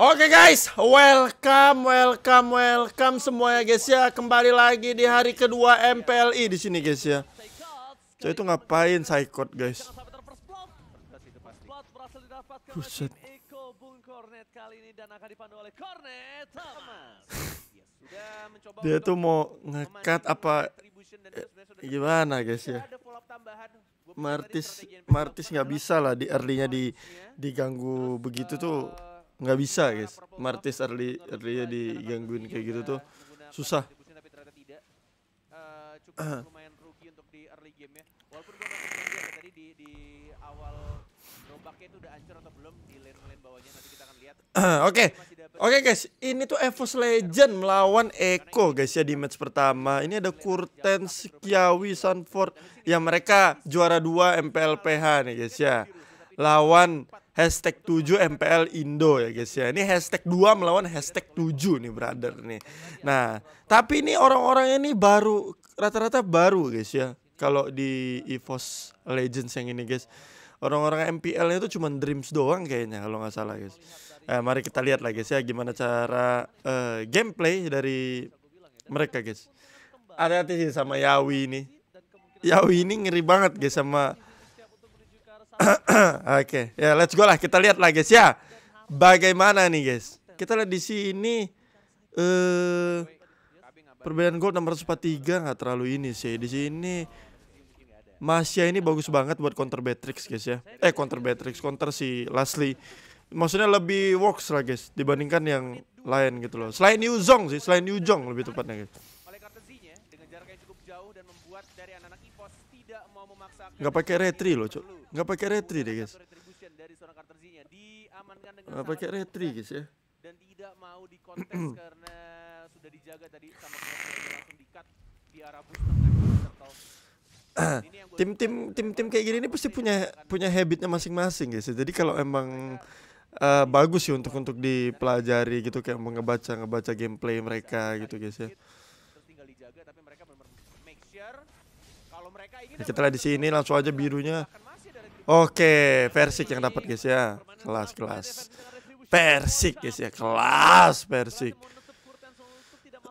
Oke okay guys, welcome, welcome, welcome semuanya guys ya. Kembali lagi di hari kedua MPLI di sini guys ya. Saya itu ngapain psychot guys? Buset. Dia tuh mau ngekat apa eh, gimana guys ya? Martis Martis nggak bisa lah di early-nya di diganggu begitu tuh nggak bisa guys Martis early early digangguin kayak gitu tuh susah oke oke guys ini tuh Evos Legend melawan Eko guys ya di match pertama ini ada Kurten, Kiawi, Sanford yang mereka juara dua MPLPH nih guys ya lawan hashtag 7 MPL Indo ya guys ya. Ini hashtag 2 melawan hashtag 7 nih brother nih. Nah, tapi ini orang orang ini baru rata-rata baru guys ya. Kalau di EVOS Legends yang ini guys. Orang-orang mpl itu cuma Dreams doang kayaknya kalau nggak salah guys. Eh, mari kita lihat lagi guys ya gimana cara uh, gameplay dari mereka guys. Ada hati sih sama Yawi ini. Yawi ini ngeri banget guys sama Oke, okay. ya yeah, let's go lah. Kita lihat lah guys ya. Bagaimana nih guys? Kita lihat di sini eh uh, perbedaan gol 643 nggak terlalu ini sih. Di sini Masya ini bagus banget buat counter Beatrix guys ya. Eh counter Beatrix, counter si lastly Maksudnya lebih works lah guys dibandingkan yang lain gitu loh. Selain new Yuzong sih, selain new Yuzong lebih tepatnya guys. Oleh dengan jarak yang cukup jauh dan membuat dari anak-anak nggak pakai retri loh cok nggak pakai retri deh guys ya. nggak pakai retri guys ya dan tidak mau karena sudah dijaga tadi sama langsung dikat di arah bus tim tim tim tim kayak gini ini pasti punya punya habitnya masing-masing guys ya. jadi kalau emang uh, bagus sih untuk untuk dipelajari gitu kayak ngebaca ngebaca gameplay mereka gitu guys ya kita lihat di sini langsung aja birunya. Oke, Persik yang dapat guys ya. Kelas kelas. Persik guys ya, kelas Persik.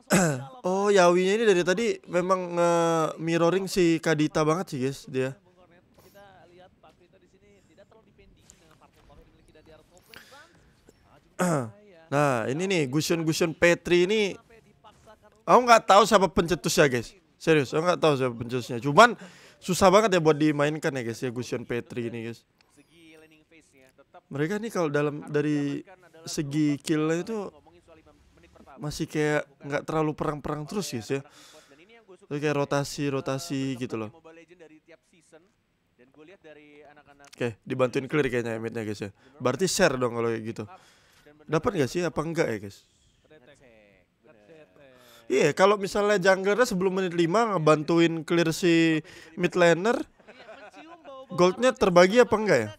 oh, Yawinya ini dari tadi memang uh, mirroring si Kadita banget sih guys dia. Iya, ah, nah, ini nih Gusion Gusion Petri ini Aku nggak tahu siapa pencetusnya guys. Serius, saya nggak tahu siapa pencetusnya. Cuman susah banget ya buat dimainkan ya guys ya Gusion Petri ini guys. Mereka nih kalau dalam dari segi killnya itu masih kayak nggak terlalu perang-perang terus oh iya, guys ya. Itu kayak rotasi-rotasi ya. gitu loh. Oke, dibantuin clear kayaknya emitnya guys ya. Berarti share dong kalau gitu. Dapat gak sih apa enggak ya guys? Iya, yeah, kalau misalnya junglernya sebelum menit 5 ngebantuin clear si mid laner, goldnya terbagi apa enggak ya?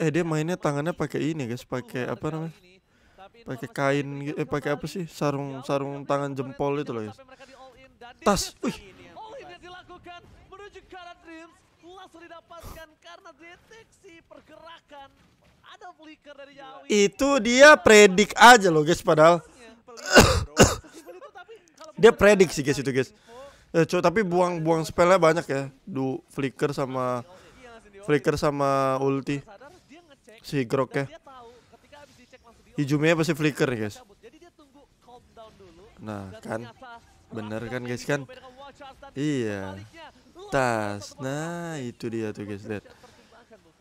Eh dia mainnya tangannya pakai ini guys, pakai apa namanya? Pakai kain eh pakai apa sih? Sarung sarung tangan jempol itu loh guys. Tas. Wih, dilakukan menuju ke arah Dreams. Langsung didapatkan karena deteksi pergerakan. Ada flicker dari Yawi. Itu dia predik aja loh guys padahal. dia predik sih guys itu guys. Eh, cu, tapi buang-buang spellnya banyak ya. Du flicker sama flicker sama ulti. Si Grok ya. Hijumnya pasti flicker guys. Nah, kan bener kan guys kan Iya. Tas. Nah, itu dia tuh guys, lihat.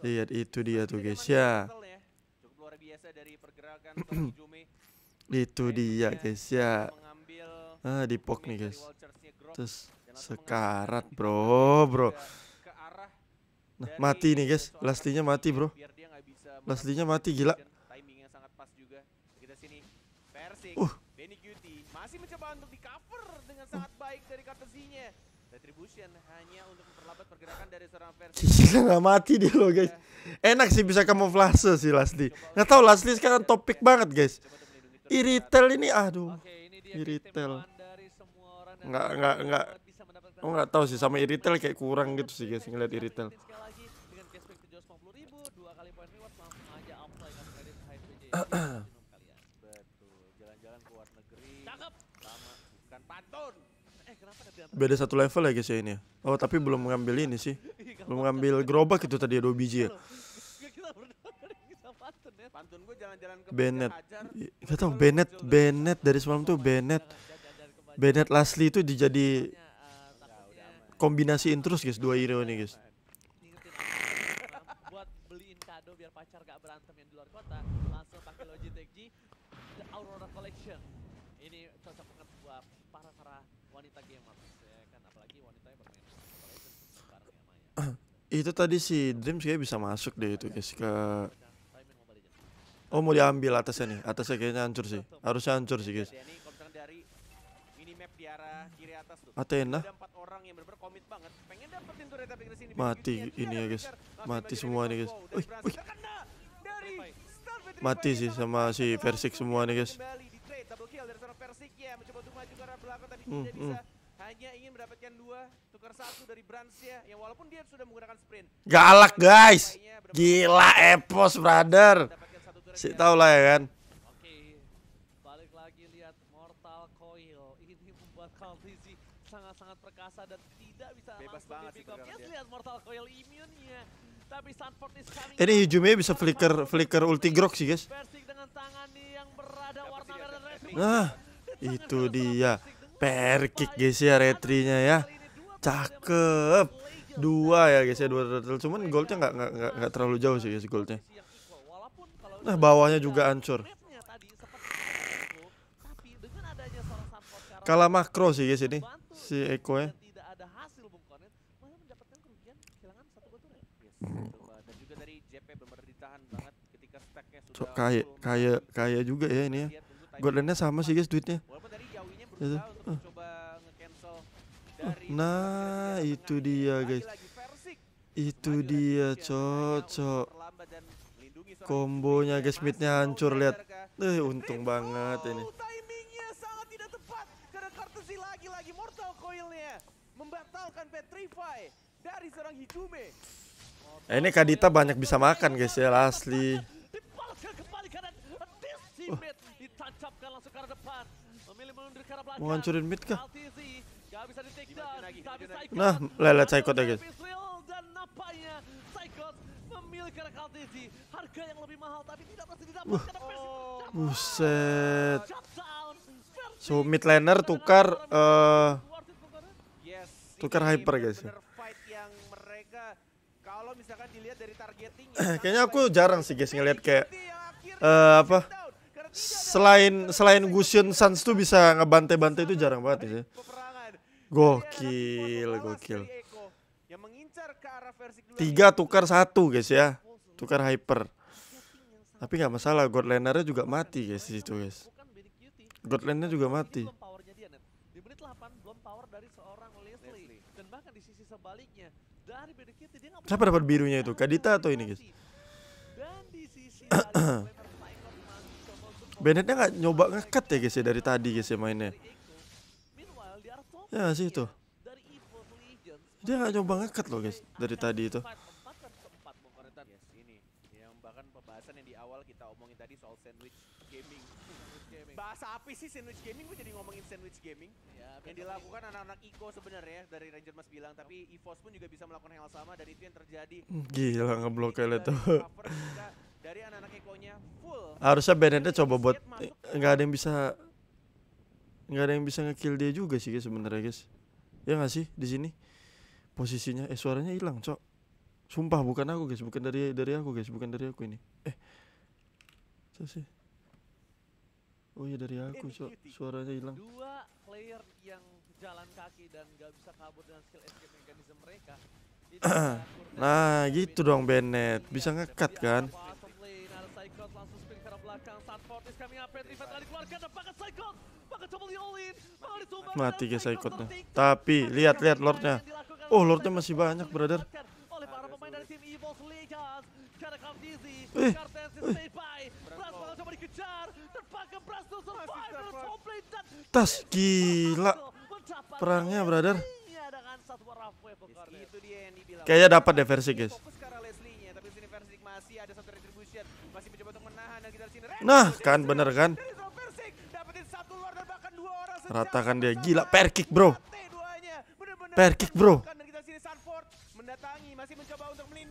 Lihat itu dia tuh guys ya. itu dia guys ya. Ah, di pok nih guys. Terus sekarat, bro, bro. Nah, mati nih guys. Lastinya mati, bro. Lastinya mati gila. Uh cover dengan sangat baik dari kartesinya. Retribution hanya untuk memperlambat pergerakan dari seorang versi. nggak mati dia lo guys. Iya. Enak sih bisa kamuflase sih Lasli. Nggak tahu Lasli sekarang topik banget guys. Iritel ini aduh. Iritel. Nggak nggak nggak. Oh nggak tahu sih sama Iritel kayak kurang gitu sih guys ngeliat Iritel. Betul, jalan-jalan ke luar negeri. Eh, Beda satu level ya guys ya ini. Ya? Oh, tapi belum mengambil ini sih. Iya, belum mengambil gerobak itu tadi ya, dua biji ya. ya. Pantun gue jalan-jalan Bennett. Gak tau Bennett, Bennett dari semalam tuh Bennett. Bennett Lasli itu dijadi iya, eh, ya kombinasiin terus guys dua hero nih guys para para wanita gamer ya kan apalagi wanita yang bermain ya, itu tadi si Dreams kayak bisa masuk deh itu guys ke Oh mau diambil atasnya nih atasnya kayaknya hancur sih harusnya hancur sih guys Athena mati ini ya guys mati semua nih guys Uih, uih. mati sih sama si Versik semua nih guys Toxic ya mencoba untuk maju ke arah belakang tapi hmm, tidak bisa. Hmm. Hanya ingin mendapatkan dua tukar satu dari Bransya yang walaupun dia sudah menggunakan sprint. Galak guys. Gila epos brother. Si tahu lah ya kan. Oke. Balik lagi lihat Mortal Coil ini membuat Kaltizi sangat-sangat perkasa dan tidak bisa Bebas banget sih yes, lihat Mortal Coil immune-nya. Tapi Sanford is coming. Ini Yujume bisa flicker flicker ulti grok sih guys. Persik dengan tangan yang berada warna merah dan red. Ah. Itu dia Perkik guys ya retrinya ya Cakep Dua ya guys ya dua turtle Cuman goldnya nggak nggak nggak terlalu jauh sih guys goldnya Nah bawahnya juga hancur Kalah makro sih guys ini Si Eko ya kayak kaya, kaya juga ya ini ya Gordennya sama sih guys duitnya. Walaupun gitu. ah. Nah, itu dia guys. Itu dia cocok. Kombonya guys midnya hancur lihat. Eh untung banget ini. membatalkan Petrify dari Eh, ini Kadita banyak bisa makan guys ya asli. Mau hancurin mid kah? Nah, lelet Saikot ya guys. buset. So mid laner tukar eh, tukar hyper guys. Ya. Ya, eh, kayaknya aku jarang sih guys ngeliat kayak eh, apa selain selain Gusion Suns tuh bisa ngebantai-bantai itu jarang banget sih. Gokil, gokil. Tiga tukar satu guys ya, tukar hyper. Tapi nggak masalah, Godlander juga mati guys itu situ guys. Godlander juga mati. Di menit 8 belum power dari seorang Leslie dan bahkan di sisi sebaliknya dari Siapa dapat birunya itu? Kadita atau ini guys? Dan di sisi Bennettnya nggak nyoba ngekat ya guys ya dari tadi guys ya mainnya. Ya sih itu. Dia nggak nyoba ngekat loh guys dari tadi itu. bahasa apa sih sandwich gaming gue jadi ngomongin sandwich gaming ya, yang dilakukan anak-anak Iko sebenarnya dari Ranger Mas bilang tapi EVOS pun juga bisa melakukan hal sama Dari itu yang terjadi gila ngeblok kayak itu dari anak-anak Ekonya full. Harusnya Benedek coba buat nggak ada yang bisa nggak ada yang bisa ngekill dia juga sih guys sebenarnya guys. Ya nggak sih di sini posisinya eh suaranya hilang cok. Sumpah bukan aku guys, bukan dari dari aku guys, bukan dari aku ini. Eh. sih? Oh iya dari aku cok, suaranya hilang. Dua player yang jalan kaki dan nggak bisa kabur dengan skill escape mechanism mereka nah gitu dong Bennett bisa ngekat kan Psychot langsung spin ke arah belakang. Saat Fortis kami up, Retrieve telah dikeluarkan. Bahkan Psychot, bahkan coba diolin. Mati ke Psychotnya. Tapi lihat-lihat Lordnya. Oh Lordnya masih banyak brother. Oleh para pemain dari tim Evos Legas. Karena Dizzy, Kartens eh, Kartensi eh. stay by. Brass bakal coba dikejar. Dan Brass Bras to survive. Dan Soblade dan... Tas gila. Perangnya brother. Iya, Kayaknya dapat deh versi guys. Nah, kan bener kan? Ratakan dia gila per kick, Bro. Per kick, Bro.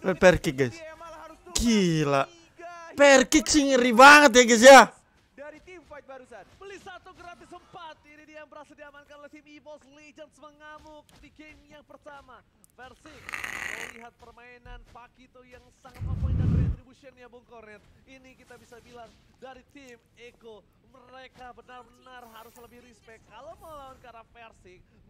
Eh, per kick, guys. Gila. Per kick sih ngeri banget ya, guys ya yang berhasil diamankan oleh tim EVOS Legends mengamuk di game yang pertama. Versi melihat permainan Pakito yang sangat mempunyai dan retributionnya Bung Cornet. Ini kita bisa bilang dari tim Eko mereka benar-benar harus lebih respect. Kalau mau lawan ke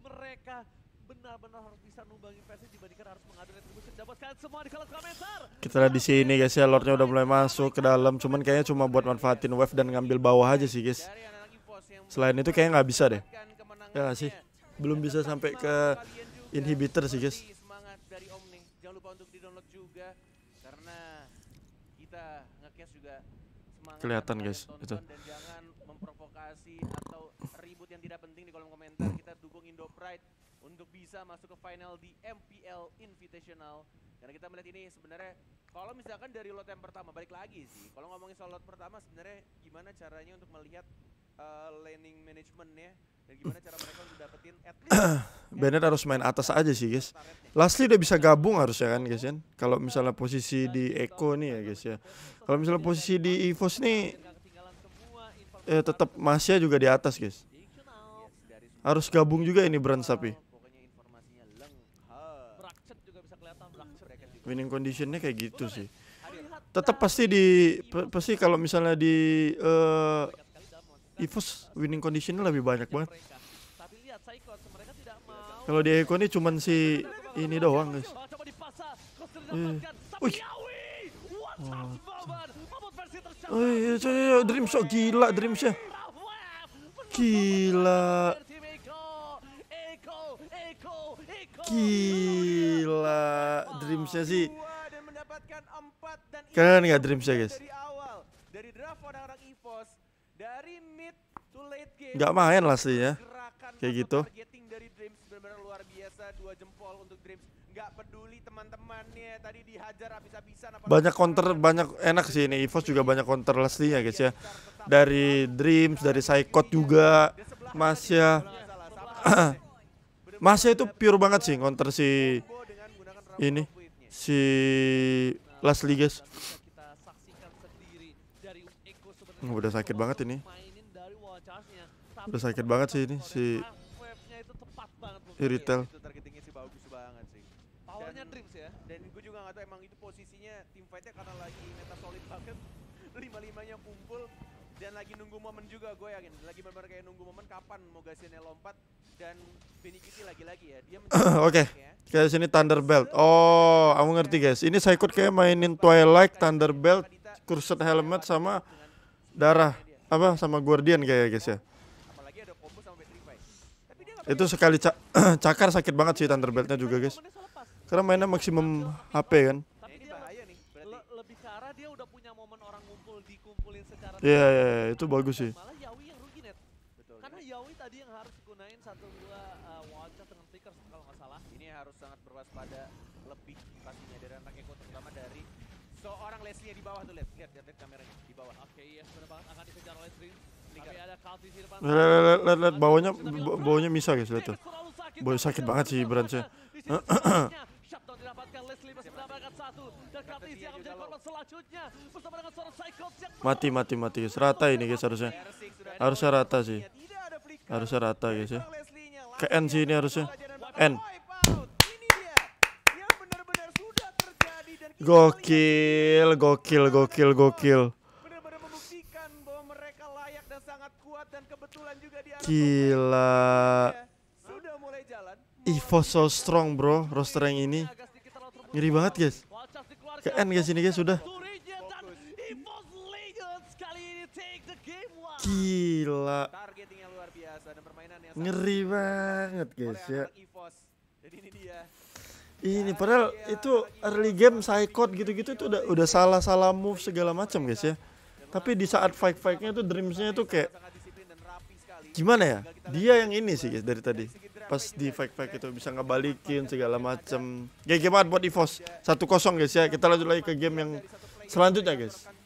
mereka benar-benar harus bisa numbangi versi dibandingkan harus mengadu retribution dapat kalian semua di kolom komentar kita lihat di sini guys ya lordnya udah mulai masuk ke dalam cuman kayaknya cuma buat manfaatin wave dan ngambil bawah aja sih guys selain itu kayaknya nggak bisa deh ya gak sih belum bisa sampai ke inhibitor sih guys jangan lupa untuk di download juga karena kita ngecast juga semangat kelihatan guys itu dan jangan memprovokasi atau ribut yang tidak penting di kolom komentar kita dukung Indo Pride untuk bisa masuk ke final di MPL Invitational karena kita melihat ini sebenarnya kalau misalkan dari lot yang pertama balik lagi sih kalau ngomongin soal lot pertama sebenarnya gimana caranya untuk melihat uh, eh, management ya dan gimana cara mereka untuk dapetin at least Bennett harus main atas aja sih guys Lastly udah bisa gabung harusnya kan guys ya kalau misalnya posisi di Eko nih ya guys ya kalau misalnya posisi di Evos nih eh, tetap Masya juga di atas guys harus gabung juga ini Brand eh, Sapi winning conditionnya kayak gitu sih tetap pasti di pasti kalau misalnya di uh, Evos winning conditionnya lebih banyak banget kalau di Eko ini cuman si ini doang guys Wih. Wih. Wih, dream shot gila dream shot. Gila. Gila dream shot sih. Kalian nggak dream shot guys? Dari draft orang-orang EVOS dari mid to late game. Gak main lah sih ya. Kayak gitu. Targeting dari Dreams benar-benar luar biasa. Dua jempol untuk Dreams. Gak peduli teman-temannya tadi dihajar habis-habisan. Banyak counter, banyak enak sih ini. Evos juga iya, banyak counter lastly ya guys ya. Iya, dari Dreams, dari Psychot juga. Masya. Masya itu pure banget sih counter si ini si Leslie guys. Udah sakit banget ini. Udah sakit banget sih ini si Iritel. Powernya Dreams ya. Dan gue juga nggak tahu emang itu posisinya tim fightnya karena lagi meta solid banget. Lima limanya kumpul dan lagi nunggu momen juga gue yakin. Lagi benar kayak nunggu momen kapan mau gasinnya lompat dan Benikiti lagi-lagi ya. Dia Oke. Okay. Ya. Kayak sini thunder belt, Oh, kamu ngerti guys. Ini saya ikut kayak mainin Twilight, thunder belt, Cursed Helmet sama darah apa sama Guardian kayak guys ya. Apalagi ada Itu sekali ca cakar sakit banget sih Thunderboltnya juga guys. Karena mainnya maksimum HP kan. Iya, yeah, yeah, yeah, itu bagus sih. Malah Yawi yang rugi net. Betul. Karena Yawi tadi yang harus gunain satu dua uh, dengan tikar kalau nggak salah. Ini harus sangat berwaspada lebih pastinya dari anak Eko terutama dari Seorang Leslie di bawah tuh, lihat, lihat, lihat, kameranya di bawah. Oke, okay, yes, benar banget akan dikejar oleh Dream. Tapi ada Kalti di depan. Lihat, lihat, lihat, bawahnya, bawahnya bisa guys, lihat tuh. Boy sakit banget sih Bransnya. Shutdown didapatkan Leslie masih mendapatkan satu dan Katis yang menjadi korban selanjutnya bersama dengan seorang Cyclops yang mati mati mati guys rata ini guys harusnya harusnya rata sih harusnya rata guys ya ke N sih ini harusnya N Gokil, gokil, gokil, gokil. Gila. Ivo so strong bro, roster yang ini. Ngeri banget guys. Ke end guys ini guys sudah. Gila. Ngeri banget guys ya ini padahal itu early game psychot gitu-gitu itu udah udah salah-salah move segala macam guys ya tapi di saat fight fightnya tuh dreamsnya itu kayak gimana ya dia yang ini sih guys dari tadi pas di fight fight itu bisa ngebalikin segala macam Gimana gimana banget buat Evos 1-0 guys ya kita lanjut lagi ke game yang selanjutnya guys